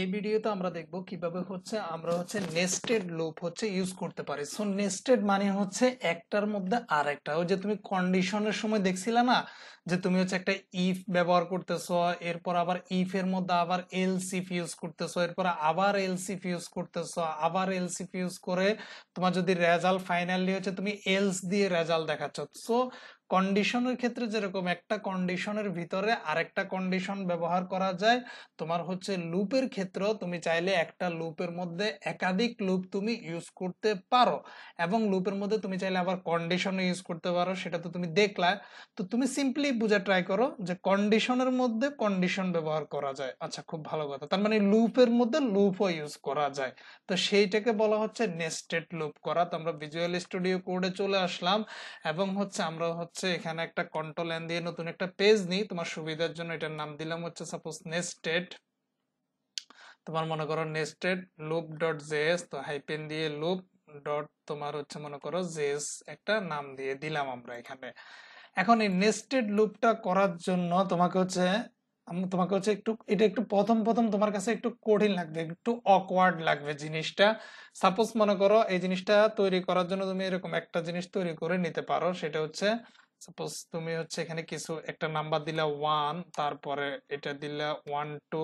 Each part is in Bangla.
এই ভিডিওতে আমরা দেখব কিভাবে হচ্ছে আমরা হচ্ছে নেস্টেড লুপ হচ্ছে ইউজ করতে পারি সো নেস্টেড মানে হচ্ছে একটার মধ্যে আর একটা ওই যে তুমি কন্ডিশনের সময় দেখছিলে না যে তুমি হচ্ছে একটা ইফ ব্যবহার করতেছো এরপর আবার ইফ এর মধ্যে আবার এল সিফ ইউজ করতেছো এরপর আবার এল সিফ ইউজ করতেছো আবার এল সিফ ইউজ করে তোমার যদি রেজাল্ট ফাইনালি হচ্ছে তুমি এলস দিয়ে রেজাল্ট দেখাচ্ছ সো কন্ডিশনের ক্ষেত্রে যেরকম একটা কন্ডিশনের ভিতরে আরেকটা কন্ডিশন ব্যবহার করা যায় তোমার হচ্ছে লুপের ক্ষেত্র তুমি চাইলে একটা লুপের মধ্যে একাধিক লুপ তুমি ইউজ করতে পারো এবং লুপের মধ্যে তুমি চাইলে আবার কন্ডিশন ইউজ করতে পারো সেটা তো তুমি দেখলা তো তুমি সিম্পলি বুঝা ট্রাই করো যে কন্ডিশনের মধ্যে কন্ডিশন ব্যবহার করা যায় আচ্ছা খুব ভালো কথা তার মানে লুপের মধ্যে লুপও ইউজ করা যায় তো সেইটাকে বলা হচ্ছে নেস্টেড লুপ করা তো আমরা ভিজুয়াল স্টুডিও কোডে চলে আসলাম এবং হচ্ছে আমরা হচ্ছে হচ্ছে এখানে একটা কন্ট্রোল এন দিয়ে নতুন একটা পেজ নিই তোমার সুবিধার জন্য এটার নাম দিলাম হচ্ছে সাপোজ নেস্টেড তোমার মনে করো নেস্টেড লুপ ডট জেএস তো হাইপেন দিয়ে লুপ ডট তোমার হচ্ছে মনে করো জেএস একটা নাম দিয়ে দিলাম আমরা এখানে এখন এই নেস্টেড লুপটা করার জন্য তোমাকে হচ্ছে তোমাকে হচ্ছে একটু এটা একটু প্রথম প্রথম তোমার কাছে একটু কঠিন লাগবে একটু অকওয়ার্ড লাগবে জিনিসটা সাপোজ মনে করো এই জিনিসটা তৈরি করার জন্য তুমি এরকম একটা জিনিস তৈরি করে নিতে পারো সেটা হচ্ছে সাপোজ তুমি হচ্ছে এখানে কিছু একটা নাম্বার দিলা ওয়ান তারপরে এটা দিলা ওয়ান টু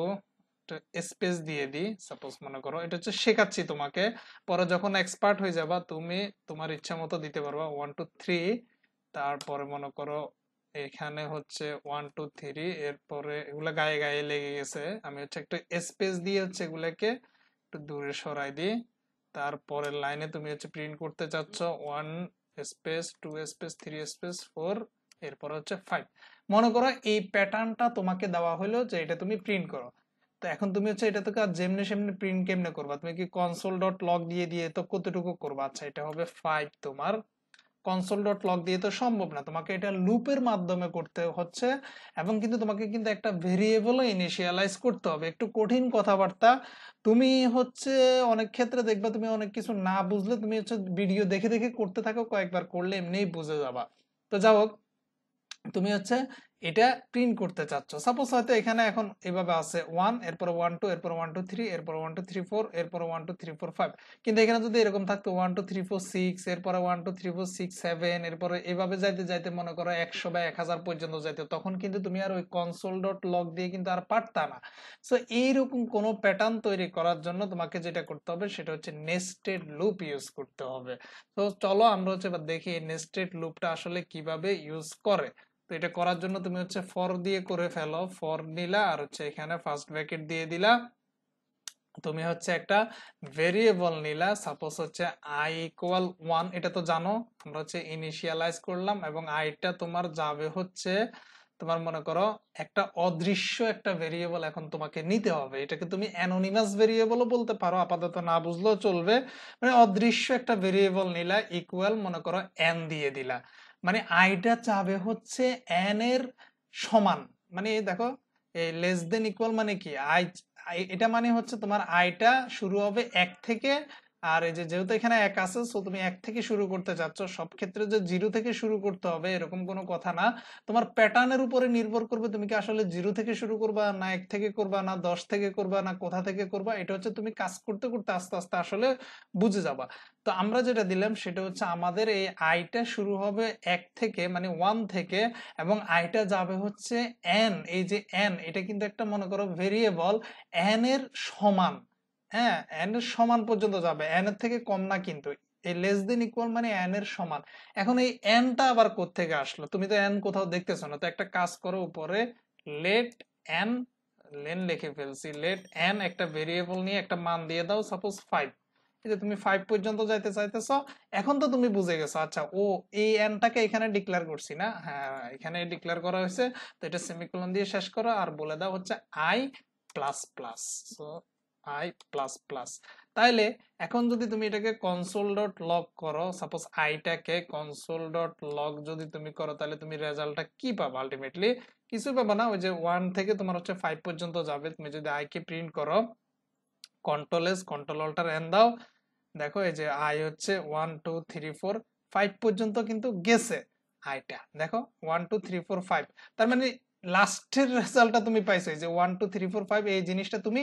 স্পেস দিয়ে দিই সাপোজ মনে করো এটা হচ্ছে শেখাচ্ছি তোমাকে পরে যখন এক্সপার্ট হয়ে যাবা তুমি তোমার ইচ্ছা মতো দিতে পারবা ওয়ান টু থ্রি তারপরে মনে করো এখানে হচ্ছে ওয়ান টু থ্রি এরপরে এগুলো গায়ে গায়ে লেগে গেছে আমি হচ্ছে একটু স্পেস দিয়ে হচ্ছে এগুলাকে একটু দূরে সরাই দিই তারপরের লাইনে তুমি হচ্ছে প্রিন্ট করতে চাচ্ছ one space two space three space four এরপর হচ্ছে ফাইভ মনে করো এই প্যাটার্নটা তোমাকে দেওয়া হলো যে এটা তুমি প্রিন্ট করো তো এখন তুমি হচ্ছে এটা তো কাজ যেমনি সেমনি প্রিন্ট কেমনে করবা তুমি কি কনসোল ডট লগ দিয়ে দিয়ে তো কতটুকু করবা আচ্ছা এটা হবে ফাইভ তোমার কনসোল ডট লক দিয়ে তো সম্ভব না তোমাকে এটা লুপের মাধ্যমে করতে হচ্ছে এবং কিন্তু তোমাকে কিন্তু একটা ভেরিয়েবলও ইনিশিয়ালাইজ করতে হবে একটু কঠিন কথাবার্তা তুমি হচ্ছে অনেক ক্ষেত্রে দেখবে তুমি অনেক কিছু না বুঝলে তুমি হচ্ছে ভিডিও দেখে দেখে করতে থাকো কয়েকবার করলে এমনিই বুঝে যাবা তো যাই হোক তুমি হচ্ছে এটা প্রিন্ট করতে চাচ্ছ সাপোজ হয়তো এখানে এখন এভাবে আছে ওয়ান এরপর ওয়ান টু এরপর ওয়ান টু থ্রি এরপর ওয়ান টু থ্রি ফোর এরপর one two three four five কিন্তু এখানে যদি এরকম থাকতো one two three four six এরপরে one two three four six seven এরপরে এভাবে যাইতে যাইতে মনে করো একশো বা এক হাজার পর্যন্ত যাইতে তখন কিন্তু তুমি আর ওই কনসোল ডট লক দিয়ে কিন্তু আর পারতা না সো এইরকম কোনো প্যাটার্ন তৈরি করার জন্য তোমাকে যেটা করতে হবে সেটা হচ্ছে নেস্টেড লুপ ইউজ করতে হবে তো চলো আমরা হচ্ছে এবার দেখি এই নেস্টেড লুপটা আসলে কিভাবে ইউজ করে তো এটা করার জন্য তুমি হচ্ছে ফর দিয়ে করে ফেলো ফর নিলা আর হচ্ছে এখানে ফার্স্ট ব্র্যাকেট দিয়ে দিলা তুমি হচ্ছে একটা ভেরিয়েবল নিলা সাপোজ হচ্ছে আই ইকুয়াল ওয়ান এটা তো জানো আমরা হচ্ছে ইনিশিয়ালাইজ করলাম এবং আইটা তোমার যাবে হচ্ছে তোমার মনে করো একটা অদৃশ্য একটা ভেরিয়েবল এখন তোমাকে নিতে হবে এটাকে তুমি অ্যানোনিমাস ভেরিয়েবলও বলতে পারো আপাতত না বুঝলেও চলবে মানে অদৃশ্য একটা ভেরিয়েবল নিলা ইকুয়াল মনে করো এন দিয়ে দিলা মানে আইটা চাবে হচ্ছে এন এর সমান মানে দেখো লেস দেন ইকুয়াল মানে কি আই এটা মানে হচ্ছে তোমার আইটা শুরু হবে এক থেকে আর এই যে যেহেতু এখানে এক আছে সো তুমি এক থেকে শুরু করতে চাচ্ছ সব ক্ষেত্রে যে জিরো থেকে শুরু করতে হবে এরকম কোনো কথা না তোমার প্যাটার্নের উপরে নির্ভর করবে তুমি কি আসলে জিরো থেকে শুরু করবা না এক থেকে করবা না দশ থেকে করবা না কোথা থেকে করবা এটা হচ্ছে তুমি কাজ করতে করতে আস্তে আস্তে আসলে বুঝে যাবা তো আমরা যেটা দিলাম সেটা হচ্ছে আমাদের এই আইটা শুরু হবে এক থেকে মানে ওয়ান থেকে এবং আইটা যাবে হচ্ছে এন এই যে এন এটা কিন্তু একটা মনে করো ভেরিয়েবল এন এর সমান হ্যাঁ এন এর সমান পর্যন্ত যাবে এন এর থেকে কম না কিন্তু এই লেস দেন ইকুয়াল মানে এন এর সমান এখন এই এনটা আবার কোথ থেকে আসলো তুমি তো এন কোথাও দেখতেছো না তো একটা কাজ করো উপরে লেট এন লেন লিখে ফেলছি লেট এন একটা ভেরিয়েবল নিয়ে একটা মান দিয়ে দাও সাপোজ ফাইভ এই যে তুমি ফাইভ পর্যন্ত যাইতে চাইতেছ এখন তো তুমি বুঝে গেছো আচ্ছা ও এই এনটাকে এখানে ডিক্লেয়ার করছি না হ্যাঁ এখানে ডিক্লেয়ার করা হয়েছে তো এটা সেমিকোলন দিয়ে শেষ করো আর বলে দাও হচ্ছে I plus plus so I plus plus তাহলে এখন যদি তুমি এটাকে কনসোল ডট লগ করো সাপোজ আইটাকে কনসোল ডট লগ যদি তুমি করো তাহলে তুমি রেজাল্টটা কি পাবা আলটিমেটলি কিছু পাবা না ওই যে ওয়ান থেকে তোমার হচ্ছে ফাইভ পর্যন্ত যাবে তুমি যদি আইকে প্রিন্ট করো control S control alt N দাও দেখো এই যে আই হচ্ছে one two three four five পর্যন্ত কিন্তু গেছে আইটা দেখো one two three four five তার মানে লাস্টের রেজাল্টটা তুমি পাইছো যে one two three four five এই জিনিসটা তুমি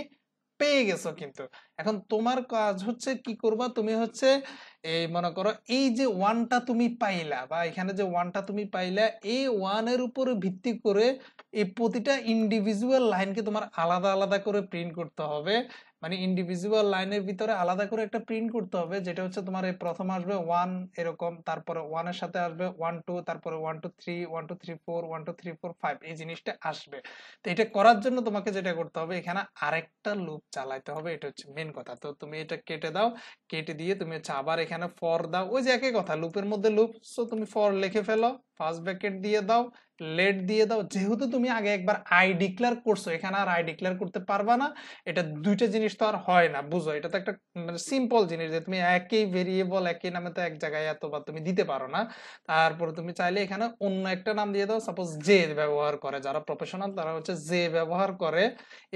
পেয়ে গেছো কিন্তু এখন তোমার কাজ হচ্ছে কি করবা তুমি হচ্ছে এই মনে করো এই যে ওয়ানটা তুমি পাইলা বা এখানে যে ওয়ানটা তুমি পাইলা এই ওয়ানের উপরে ভিত্তি করে এই প্রতিটা ইন্ডিভিজুয়াল লাইনকে তোমার আলাদা আলাদা করে প্রিন্ট করতে হবে মানে ইন্ডিভিজুয়াল লাইনের ভিতরে আলাদা করে একটা প্রিন্ট করতে হবে যেটা হচ্ছে তোমার এই প্রথম আসবে ওয়ান এরকম তারপরে ওয়ানের সাথে আসবে ওয়ান টু তারপরে one two three one two three four one two three four five এই জিনিসটা আসবে তো এটা করার জন্য তোমাকে যেটা করতে হবে এখানে আরেকটা লুপ চালাইতে হবে এটা হচ্ছে মেন কথা তো তুমি এটা কেটে দাও কেটে দিয়ে তুমি হচ্ছে আবার এখানে ফর দাও ওই যে একই কথা লুপের মধ্যে লুপ সো তুমি ফর লিখে ফেলো ফার্স্ট ব্র্যাকেট দিয়ে দাও লেট দিয়ে দাও যেহেতু তুমি আগে একবার আই ডিক্লেয়ার করছো এখানে আর আই ডিক্লেয়ার করতে পারবা না এটা দুইটা জিনিস তো আর হয় না বুঝো এটা তো একটা মানে সিম্পল জিনিস যে তুমি একই ভেরিয়েবল একই নামে তো এক জায়গায় এত বা তুমি দিতে পারো না তারপরে তুমি চাইলে এখানে অন্য একটা নাম দিয়ে দাও সাপোজ জে ব্যবহার করে যারা প্রফেশনাল তারা হচ্ছে জে ব্যবহার করে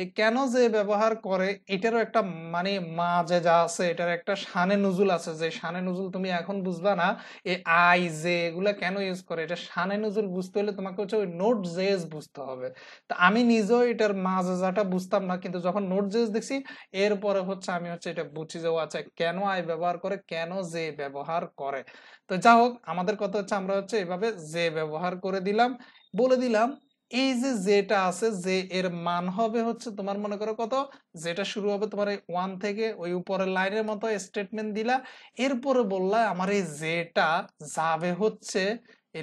এ কেন জে ব্যবহার করে এটারও একটা মানে মা যে যা আছে এটার একটা শানে নজুল আছে যে শানে নজুল তুমি এখন বুঝবা না এ আই জে এগুলা কেন ইউজ করে এটা সানে নজর বুঝতে হলে তোমাকে হচ্ছে ওই নোট জেস বুঝতে হবে তা আমি নিজেও এটার মাজাটা বুঝতাম না কিন্তু যখন নোট জেস দেখছি এরপরে হচ্ছে আমি হচ্ছে এটা বুঝি যে আচ্ছা কেন আই ব্যবহার করে কেন যে ব্যবহার করে তো যা হোক আমাদের কথা হচ্ছে আমরা হচ্ছে এভাবে যে ব্যবহার করে দিলাম বলে দিলাম এই যে যেটা আছে যে এর মান হবে হচ্ছে তোমার মনে করো কত যেটা শুরু হবে তোমার ওয়ান থেকে ওই উপরের লাইনের মতো স্টেটমেন্ট দিলা এরপরে বললা আমার এই যেটা যাবে হচ্ছে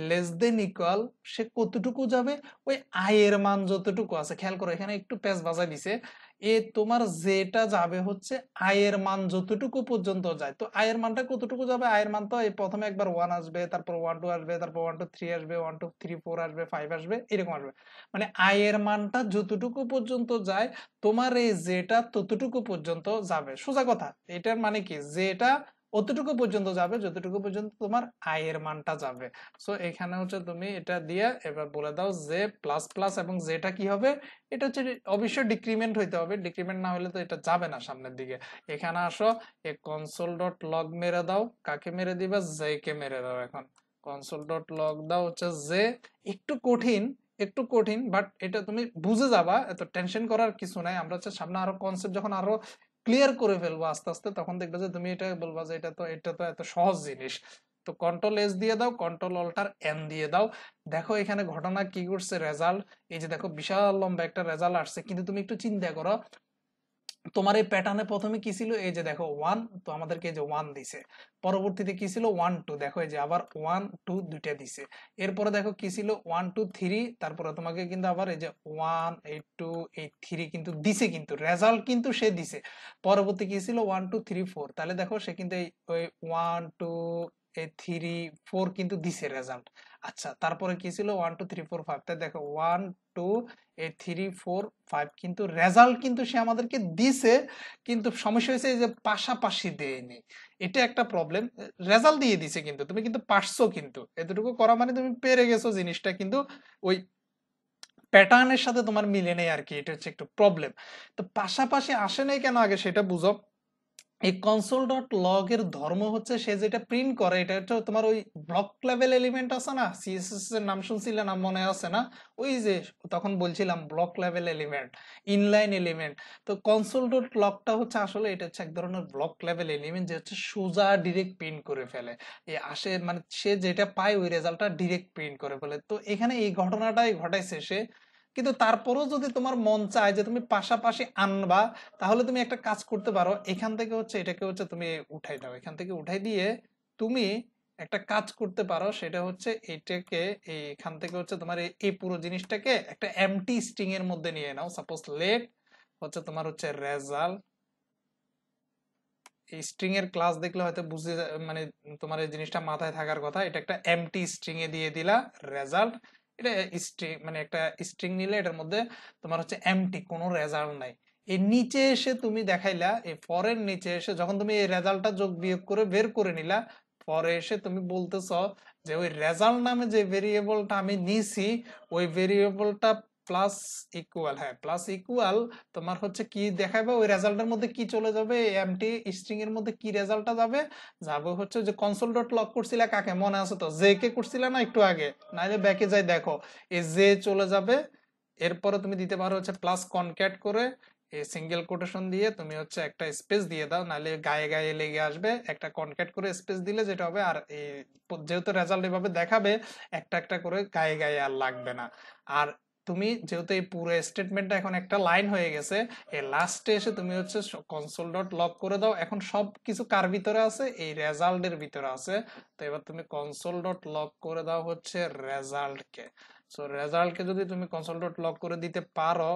লেস দেন ইকুয়াল সে কতটুকু যাবে ওই আই এর মান যতটুকু আছে খেয়াল করো এখানে একটু প্যাচ বাজা দিছে এ তোমার যেটা যাবে হচ্ছে আই এর মান যতটুকু পর্যন্ত যায় তো আই এর মানটা কতটুকু যাবে আই এর মান তো এই প্রথমে একবার ওয়ান আসবে তারপর ওয়ান টু আসবে তারপর ওয়ান টু থ্রি আসবে ওয়ান টু থ্রি ফোর আসবে ফাইভ আসবে এরকম আসবে মানে আই এর মানটা যতটুকু পর্যন্ত যায় তোমার এই যেটা ততটুকু পর্যন্ত যাবে সোজা কথা এটার মানে কি যেটা অতটুকু পর্যন্ত যাবে যতটুকু পর্যন্ত তোমার আয়ের মানটা যাবে সো এখানে হচ্ছে তুমি এটা দিয়ে এবার বলে দাও যে প্লাস প্লাস এবং জেটা কি হবে এটা হচ্ছে অবশ্যই ডিক্রিমেন্ট হইতে হবে ডিক্রিমেন্ট না হলে তো এটা যাবে না সামনের দিকে এখানে আসো এ কনসোল ডট লগ মেরে দাও কাকে মেরে দিবা যে কে মেরে দাও এখন কনসোল ডট লগ দাও হচ্ছে যে একটু কঠিন একটু কঠিন বাট এটা তুমি বুঝে যাবা এত টেনশন করার কিছু নাই আমরা হচ্ছে সামনে আরো কনসেপ্ট যখন আরো ক্লিয়ার করে ফেলবো আস্তে আস্তে তখন দেখবে যে তুমি এটা বলবা যে এটা তো এটা তো এত সহজ জিনিস তো কন্ট্রোল এস দিয়ে দাও কন্ট্রোল অল্টার এন দিয়ে দাও দেখো এখানে ঘটনা কি ঘটছে রেজাল্ট এই যে দেখো বিশাল লম্বা একটা রেজাল্ট আসছে কিন্তু তুমি একটু চিন্তা করো তোমার এই প্যাটার্নে প্রথমে কি ছিল এই যে দেখো ওয়ান তো আমাদেরকে এই যে ওয়ান দিছে পরবর্তীতে কি ছিল ওয়ান টু দেখো এই যে আবার ওয়ান টু দুইটা দিছে এরপরে দেখো কি ছিল ওয়ান টু থ্রি তারপরে তোমাকে কিন্তু আবার এই যে one eight two eight three কিন্তু দিছে কিন্তু রেজাল্ট কিন্তু সে দিছে পরবর্তী কি ছিল ওয়ান টু থ্রি ফোর তাহলে দেখো সে কিন্তু এই ওয়ান টু থ্রি ফোর কিন্তু দিছে রেজাল্ট আচ্ছা তারপরে কি ছিল one two three four five তাই দেখো one two a three four five কিন্তু রেজাল্ট কিন্তু সে আমাদেরকে দিছে কিন্তু সমস্যা হয়েছে যে পাশাপাশি দেয়নি এটা একটা প্রবলেম রেজাল্ট দিয়ে দিছে কিন্তু তুমি কিন্তু পারছো কিন্তু এতটুকু করা মানে তুমি পেরে গেছো জিনিসটা কিন্তু ওই প্যাটার্নের সাথে তোমার মিলে নেই আর কি এটা হচ্ছে একটু প্রবলেম তো পাশাপাশি আসে নাই কেন আগে সেটা বুঝো এই কনসোল ডট লগ এর ধর্ম হচ্ছে সে যেটা প্রিন্ট করে এটা হচ্ছে তোমার ওই ব্লক লেভেল এলিমেন্ট আছে না সিএসএস এর নাম শুনছিলে না মনে আছে না ওই যে তখন বলছিলাম block level element inline element তো কনসোল ডট লগটা হচ্ছে আসলে এটা হচ্ছে এক ধরনের ব্লক লেভেল এলিমেন্ট যে হচ্ছে সোজা ডিরেক্ট প্রিন্ট করে ফেলে এ আসে মানে সে যেটা পায় ওই রেজাল্টটা ডিরেক্ট প্রিন্ট করে ফেলে তো এখানে এই ঘটনাটাই ঘটাইছে সে কিন্তু তারপরও যদি তোমার মন চায় যে তুমি পাশাপাশি আনবা তাহলে তুমি একটা কাজ করতে পারো এখান থেকে হচ্ছে এটাকে হচ্ছে তুমি উঠাই দাও এখান থেকে উঠাই দিয়ে তুমি একটা কাজ করতে পারো সেটা হচ্ছে এটাকে এখান থেকে হচ্ছে তোমার এই পুরো জিনিসটাকে একটা এমটি স্ট্রিং এর মধ্যে নিয়ে নাও সাপোজ লেট হচ্ছে তোমার হচ্ছে রেজাল এই স্ট্রিং এর ক্লাস দেখলে হয়তো বুঝে মানে তোমার এই জিনিসটা মাথায় থাকার কথা এটা একটা এমটি স্ট্রিং এ দিয়ে দিলা রেজাল্ট এটা স্ট্রিং মানে একটা স্ট্রিং নিলে এটার মধ্যে তোমার হচ্ছে এমটি কোনো রেজাল্ট নাই এর নিচে এসে তুমি দেখাইলা এই ফরের নিচে এসে যখন তুমি এই রেজাল্টটা যোগ বিয়োগ করে বের করে নিলা পরে এসে তুমি বলতেছ যে ওই রেজাল্ট নামে যে ভেরিয়েবলটা আমি নিছি ওই ভেরিয়েবলটা প্লাস ইকুয়াল হ্যাঁ প্লাস ইকুয়াল তোমার হচ্ছে কি দেখাবে ওই রেজাল্টের মধ্যে কি চলে যাবে এমটি স্ট্রিং এর মধ্যে কি রেজাল্টটা যাবে যাবে হচ্ছে যে কনসোল ডট লক করছিলা কাকে মনে আছে তো জে কে করছিলা না একটু আগে নাইলে ব্যাকে যাই দেখো এই জে চলে যাবে এরপরে তুমি দিতে পারো হচ্ছে প্লাস কনক্যাট করে এই সিঙ্গেল কোটেশন দিয়ে তুমি হচ্ছে একটা স্পেস দিয়ে দাও নাহলে গায়ে গায়ে লেগে আসবে একটা কনক্যাট করে স্পেস দিলে যেটা হবে আর যেহেতু রেজাল্ট এভাবে দেখাবে একটা একটা করে গায়ে গায়ে আর লাগবে না আর তুমি যেহেতু এই পুরো স্টেটমেন্টটা এখন একটা লাইন হয়ে গেছে এই লাস্টে এসে তুমি হচ্ছে কনসোল ডট লক করে দাও এখন সব কিছু কার ভিতরে আছে এই রেজাল্টের ভিতরে আছে তো এবার তুমি কনসোল ডট লক করে দাও হচ্ছে রেজাল্টকে সো রেজাল্টকে যদি তুমি কনসোল ডট লক করে দিতে পারো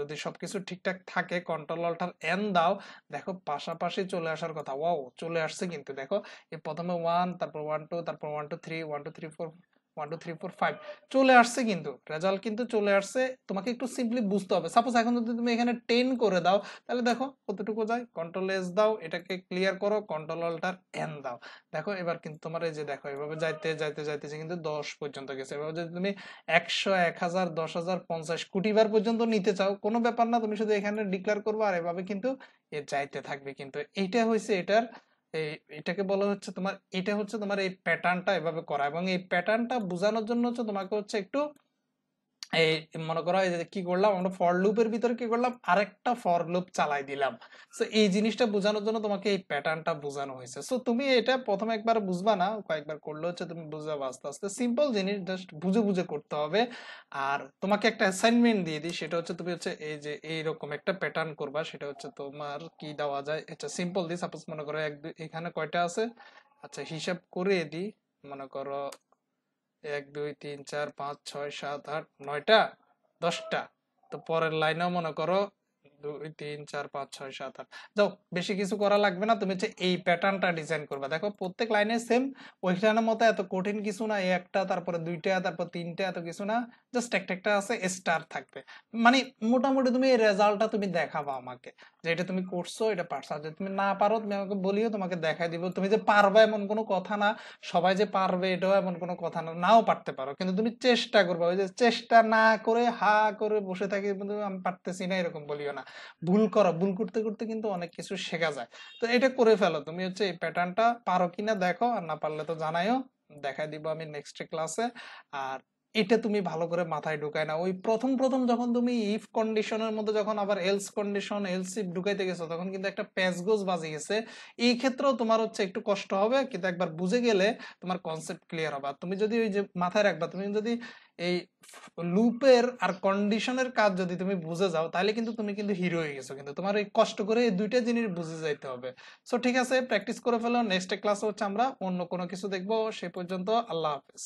যদি সবকিছু ঠিকঠাক থাকে কন্ট্রোল অল্টার এন দাও দেখো পাশাপাশি চলে আসার কথা ওয়াও চলে আসছে কিন্তু দেখো এই প্রথমে ওয়ান তারপর ওয়ান টু তারপর one two three one two three four one two three four five চলে আসছে কিন্তু রেজাল্ট কিন্তু চলে আসছে তোমাকে একটু সিম্পলি বুঝতে হবে সাপোজ এখন যদি তুমি এখানে টেন করে দাও তাহলে দেখো কতটুকু যায় কন্ট্রোল এস দাও এটাকে ক্লিয়ার করো কন্ট্রোল অল্টার এন দাও দেখো এবার কিন্তু তোমার এই যে দেখো এভাবে যাইতে যাইতে যাইতেছে কিন্তু দশ পর্যন্ত গেছে এভাবে যদি তুমি একশো এক হাজার দশ হাজার পঞ্চাশ কোটি বার পর্যন্ত নিতে চাও কোনো ব্যাপার না তুমি শুধু এখানে ডিক্লেয়ার করবো আর এভাবে কিন্তু এ যাইতে থাকবে কিন্তু এইটা হয়েছে এটার এটাকে বলা হচ্ছে তোমার এটা হচ্ছে তোমার এই প্যাটার্নটা এভাবে করা এবং এই প্যাটার্নটা বোঝানোর জন্য হচ্ছে তোমাকে হচ্ছে একটু এই মনে করো কি করলাম আমরা ফর লুপের ভিতরে কি করলাম আরেকটা ফর লুপ চালাই দিলাম সো এই জিনিসটা বোঝানোর জন্য তোমাকে এই প্যাটার্নটা বোঝানো হয়েছে সো তুমি এটা প্রথমে একবার বুঝবা না কয়েকবার করলে হচ্ছে তুমি বুঝবা আস্তে আস্তে সিম্পল জিনিস জাস্ট বুঝে বুঝে করতে হবে আর তোমাকে একটা অ্যাসাইনমেন্ট দিয়ে দিই সেটা হচ্ছে তুমি হচ্ছে এই যে এইরকম একটা প্যাটার্ন করবা সেটা হচ্ছে তোমার কি দেওয়া যায় আচ্ছা সিম্পল দিই সাপোজ মনে করো এক এখানে কয়টা আছে আচ্ছা হিসাব করে দিই মনে করো এক দুই তিন চার পাঁচ ছয় সাত আট নয়টা দশটা তো পরের লাইনেও মনে করো দুই তিন চার পাঁচ ছয় সাত আট যাও বেশি কিছু করা লাগবে না তুমি হচ্ছে এই প্যাটার্নটা ডিজাইন করবে দেখো প্রত্যেক লাইনে সেম ওইখানের মতো এত কঠিন কিছু না একটা তারপরে দুইটা তারপর তিনটা এত কিছু না জাস্ট একটা একটা আছে স্টার থাকবে মানে মোটামুটি তুমি রেজাল্টটা তুমি দেখাবা আমাকে যে এটা তুমি করছো এটা পারছো আর যদি তুমি না পারো তুমি আমাকে বলিও তোমাকে দেখাই দিব তুমি যে পারবে এমন কোনো কথা না সবাই যে পারবে এটাও এমন কোনো কথা না নাও পারতে পারো কিন্তু তুমি চেষ্টা করবা ওই যে চেষ্টা না করে হা করে বসে থাকি কিন্তু আমি পারতেছি না এরকম বলিও না ভুল করো ভুল করতে করতে কিন্তু অনেক কিছু শেখা যায় তো এটা করে ফেলো তুমি হচ্ছে এই প্যাটার্নটা পারো কিনা দেখো আর না পারলে তো জানাইও দেখাই দিব আমি নেক্সট ক্লাসে আর এটা তুমি ভালো করে মাথায় ঢুকায় না ওই প্রথম প্রথম যখন তুমি ইফ কন্ডিশনের মধ্যে যখন আবার এলস কন্ডিশন এলস ইফ ঢুকাইতে গেছো তখন কিন্তু একটা প্যাসগোজ বাজে গেছে এই ক্ষেত্রেও তোমার হচ্ছে একটু কষ্ট হবে কিন্তু একবার বুঝে গেলে তোমার কনসেপ্ট ক্লিয়ার হবে তুমি যদি ওই যে মাথায় রাখবা তুমি যদি এই লুপের আর কন্ডিশনের কাজ যদি তুমি বুঝে যাও তাহলে কিন্তু তুমি কিন্তু হিরো হয়ে গেছো কিন্তু তোমার ওই কষ্ট করে এই দুইটা জিনিস বুঝে যাইতে হবে সো ঠিক আছে প্র্যাকটিস করে ফেলো নেক্সট ক্লাসে হচ্ছে আমরা অন্য কোনো কিছু দেখবো সে পর্যন্ত আল্লাহ হাফেজ